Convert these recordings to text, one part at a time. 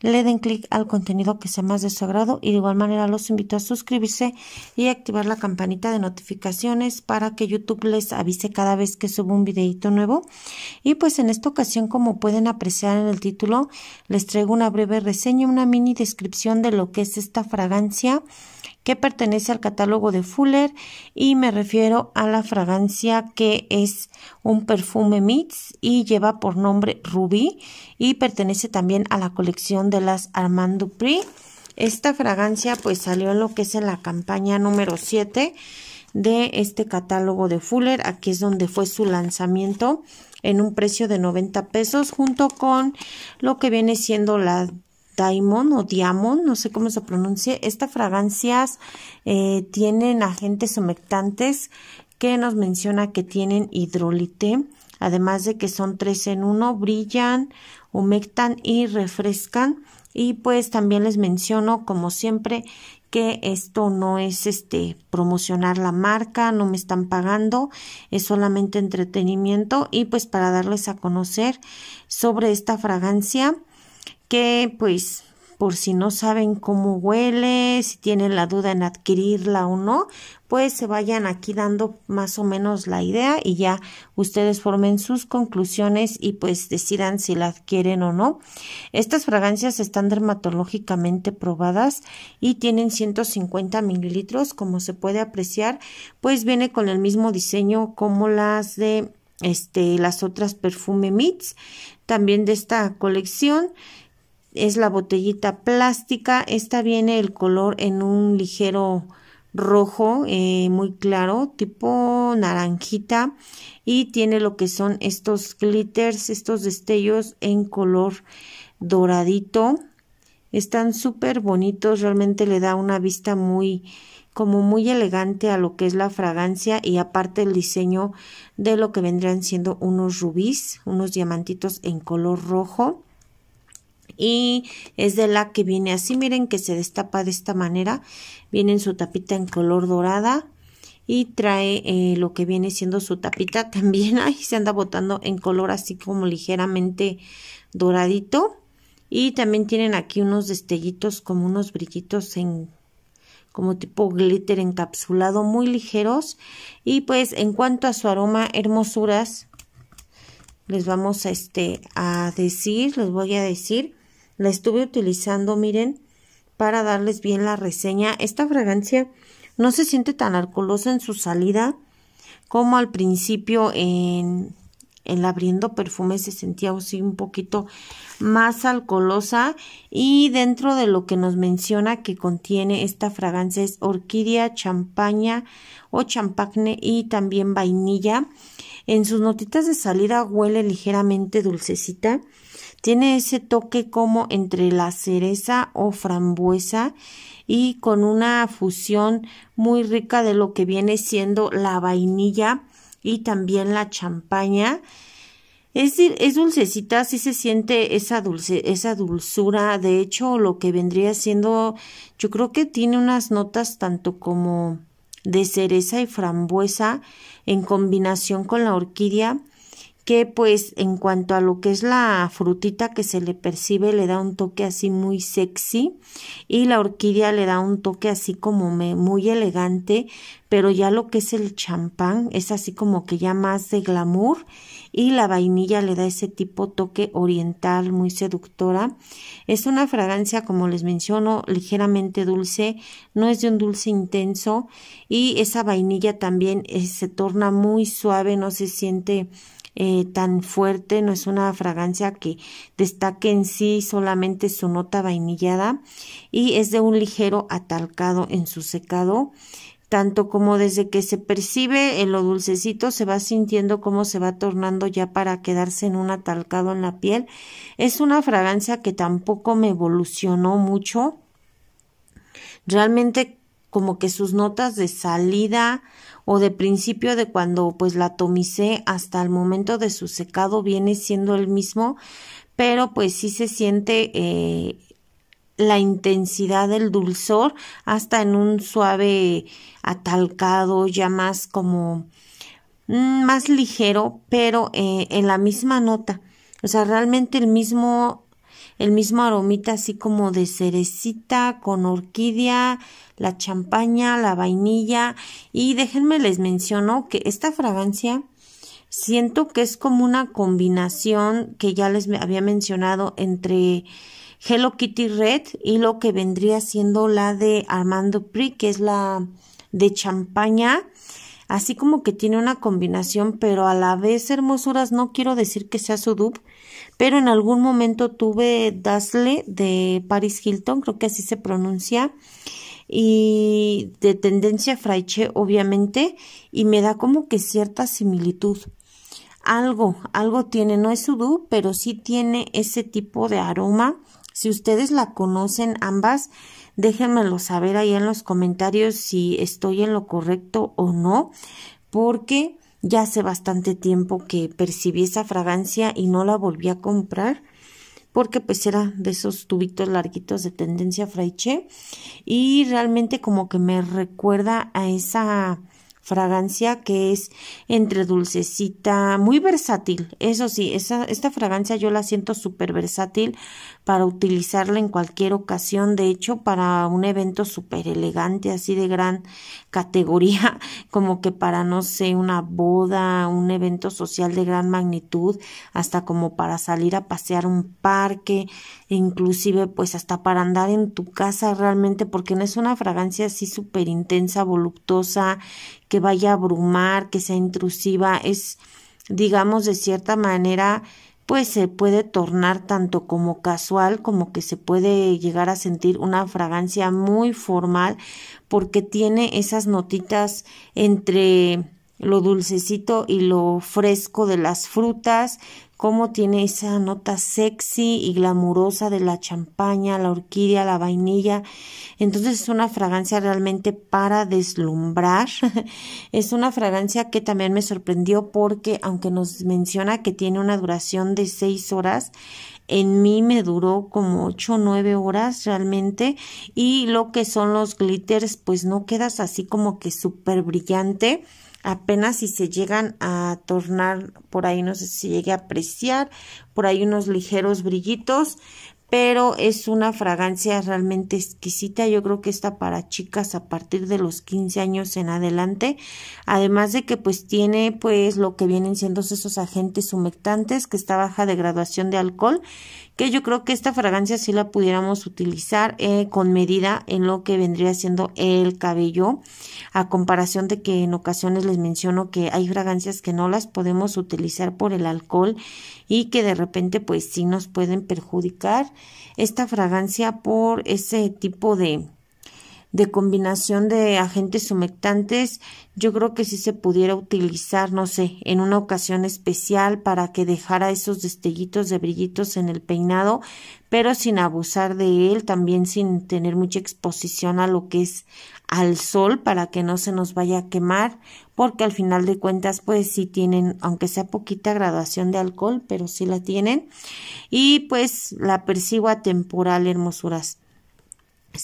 le den clic al contenido que sea más de su agrado y de igual manera los invito a suscribirse y activar la campanita de notificaciones para que YouTube les avise cada vez que subo un videito nuevo. Y pues en esta ocasión como pueden apreciar en el título les traigo una breve reseña, una mini descripción de lo que es esta fragancia que pertenece al catálogo de Fuller y me refiero a la fragancia que es un perfume mix y lleva por nombre Ruby y pertenece también a la colección de las Armand Dupri. Esta fragancia pues salió en lo que es en la campaña número 7 de este catálogo de Fuller. Aquí es donde fue su lanzamiento en un precio de 90 pesos junto con lo que viene siendo la Diamond o Diamond, no sé cómo se pronuncia. Estas fragancias eh, tienen agentes humectantes que nos menciona que tienen hidrólite, además de que son tres en uno, brillan, humectan y refrescan. Y pues también les menciono, como siempre, que esto no es este promocionar la marca, no me están pagando, es solamente entretenimiento y pues para darles a conocer sobre esta fragancia que pues por si no saben cómo huele, si tienen la duda en adquirirla o no, pues se vayan aquí dando más o menos la idea y ya ustedes formen sus conclusiones y pues decidan si la adquieren o no. Estas fragancias están dermatológicamente probadas y tienen 150 mililitros, como se puede apreciar, pues viene con el mismo diseño como las de este, las otras perfume mits, también de esta colección es la botellita plástica. Esta viene el color en un ligero rojo eh, muy claro tipo naranjita y tiene lo que son estos glitters estos destellos en color doradito están súper bonitos realmente le da una vista muy como muy elegante a lo que es la fragancia y aparte el diseño de lo que vendrían siendo unos rubíes unos diamantitos en color rojo y es de la que viene así, miren que se destapa de esta manera, viene en su tapita en color dorada y trae eh, lo que viene siendo su tapita también, ahí se anda botando en color así como ligeramente doradito y también tienen aquí unos destellitos como unos brillitos en como tipo glitter encapsulado muy ligeros y pues en cuanto a su aroma hermosuras les vamos a este a decir les voy a decir la estuve utilizando, miren, para darles bien la reseña. Esta fragancia no se siente tan alcoholosa en su salida como al principio en, el abriendo perfume se sentía así un poquito más alcoholosa y dentro de lo que nos menciona que contiene esta fragancia es orquídea, champaña o champagne y también vainilla. En sus notitas de salida huele ligeramente dulcecita tiene ese toque como entre la cereza o frambuesa y con una fusión muy rica de lo que viene siendo la vainilla y también la champaña. Es, es, dulcecita, sí se siente esa, dulce, esa dulzura. De hecho, lo que vendría siendo, yo creo que tiene unas notas tanto como de cereza y frambuesa en combinación con la orquídea que pues en cuanto a lo que es la frutita que se le percibe le da un toque así muy sexy y la orquídea le da un toque así como muy elegante, pero ya lo que es el champán es así como que ya más de glamour y la vainilla le da ese tipo toque oriental muy seductora. Es una fragancia como les menciono ligeramente dulce, no es de un dulce intenso y esa vainilla también eh, se torna muy suave, no se siente eh, tan fuerte, no es una fragancia que destaque en sí solamente su nota vainillada y es de un ligero atalcado en su secado tanto como desde que se percibe en lo dulcecito se va sintiendo cómo se va tornando ya para quedarse en un atalcado en la piel. Es una fragancia que tampoco me evolucionó mucho. Realmente como que sus notas de salida o de principio de cuando pues la atomicé hasta el momento de su secado viene siendo el mismo, pero pues sí se siente eh, la intensidad del dulzor hasta en un suave atalcado ya más como mm, más ligero pero eh, en la misma nota o sea realmente el mismo el mismo aromita así como de cerecita con orquídea, la champaña, la vainilla y déjenme les menciono que esta fragancia siento que es como una combinación que ya les había mencionado entre Hello Kitty Red y lo que vendría siendo la de Armando Pri, que es la de champaña así como que tiene una combinación, pero a la vez hermosuras, no quiero decir que sea su pero en algún momento tuve Dazzle de Paris Hilton, creo que así se pronuncia, y de tendencia fraiche, obviamente, y me da como que cierta similitud. Algo, algo tiene, no es su pero sí tiene ese tipo de aroma si ustedes la conocen ambas, déjenmelo saber ahí en los comentarios si estoy en lo correcto o no, porque ya hace bastante tiempo que percibí esa fragancia y no la volví a comprar porque pues era de esos tubitos larguitos de tendencia fraiche y realmente como que me recuerda a esa fragancia que es entre dulcecita, muy versátil. Eso sí, esta fragancia yo la siento súper versátil para utilizarla en cualquier ocasión. De hecho, para un evento súper elegante, así de gran categoría, como que para, no sé, una boda, un evento social de gran magnitud, hasta como para salir a pasear un parque, inclusive pues hasta para andar en tu casa realmente, porque no es una fragancia así súper intensa, voluptuosa que vaya a abrumar, que sea intrusiva, es, digamos, de cierta manera, pues se puede tornar tanto como casual como que se puede llegar a sentir una fragancia muy formal porque tiene esas notitas entre lo dulcecito y lo fresco de las frutas, cómo tiene esa nota sexy y glamurosa de la champaña, la orquídea, la vainilla. Entonces es una fragancia realmente para deslumbrar. es una fragancia que también me sorprendió porque aunque nos menciona que tiene una duración de seis horas, en mí me duró como ocho, o 9 horas realmente y lo que son los glitters pues no quedas así como que súper brillante apenas si se llegan a tornar por ahí no sé si se llegue a apreciar por ahí unos ligeros brillitos pero es una fragancia realmente exquisita. Yo creo que está para chicas a partir de los 15 años en adelante. Además de que pues tiene pues lo que vienen siendo esos agentes humectantes que está baja de graduación de alcohol que yo creo que esta fragancia sí la pudiéramos utilizar eh, con medida en lo que vendría siendo el cabello, a comparación de que en ocasiones les menciono que hay fragancias que no las podemos utilizar por el alcohol y que de repente pues sí nos pueden perjudicar esta fragancia por ese tipo de de combinación de agentes humectantes, yo creo que sí se pudiera utilizar, no sé, en una ocasión especial para que dejara esos destellitos de brillitos en el peinado, pero sin abusar de él, también sin tener mucha exposición a lo que es al sol para que no se nos vaya a quemar, porque al final de cuentas pues sí tienen, aunque sea poquita graduación de alcohol, pero sí la tienen. Y pues la a temporal hermosuras.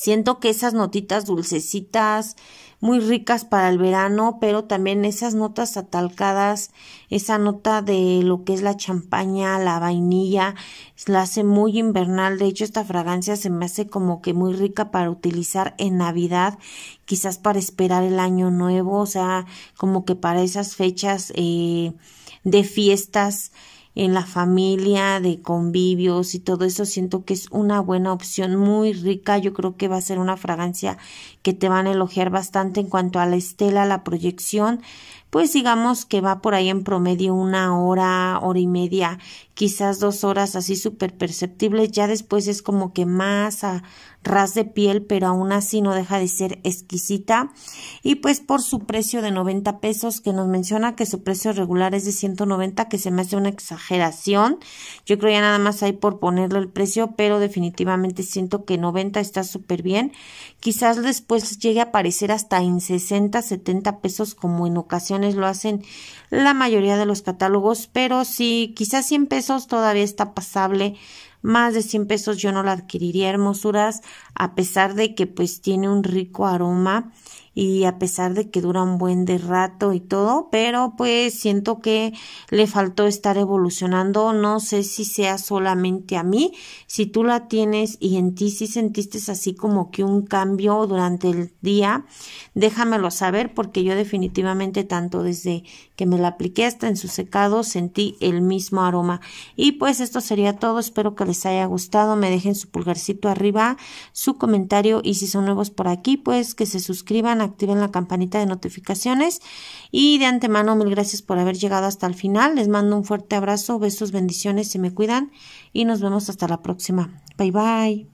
Siento que esas notitas dulcecitas, muy ricas para el verano, pero también esas notas atalcadas, esa nota de lo que es la champaña, la vainilla, la hace muy invernal. De hecho, esta fragancia se me hace como que muy rica para utilizar en Navidad, quizás para esperar el año nuevo, o sea, como que para esas fechas eh, de fiestas en la familia, de convivios y todo eso, siento que es una buena opción, muy rica. Yo creo que va a ser una fragancia que te van a elogiar bastante en cuanto a la estela, la proyección pues digamos que va por ahí en promedio una hora, hora y media, quizás dos horas así súper perceptibles, ya después es como que más a ras de piel, pero aún así no deja de ser exquisita. Y pues por su precio de 90 pesos, que nos menciona que su precio regular es de 190, que se me hace una exageración. Yo creo ya nada más hay por ponerle el precio, pero definitivamente siento que 90 está súper bien. Quizás después llegue a aparecer hasta en 60, 70 pesos como en ocasiones lo hacen la mayoría de los catálogos, pero si quizás 100 pesos todavía está pasable. Más de 100 pesos yo no la adquiriría, hermosuras, a pesar de que pues tiene un rico aroma y a pesar de que dura un buen de rato y todo, pero pues siento que le faltó estar evolucionando, no sé si sea solamente a mí, si tú la tienes y en ti si sentiste así como que un cambio durante el día, déjamelo saber porque yo definitivamente tanto desde que me la apliqué hasta en su secado sentí el mismo aroma. Y pues esto sería todo, espero que les haya gustado, me dejen su pulgarcito arriba, su comentario y si son nuevos por aquí, pues que se suscriban activen la campanita de notificaciones y de antemano mil gracias por haber llegado hasta el final. Les mando un fuerte abrazo, besos, bendiciones, y me cuidan y nos vemos hasta la próxima. Bye bye.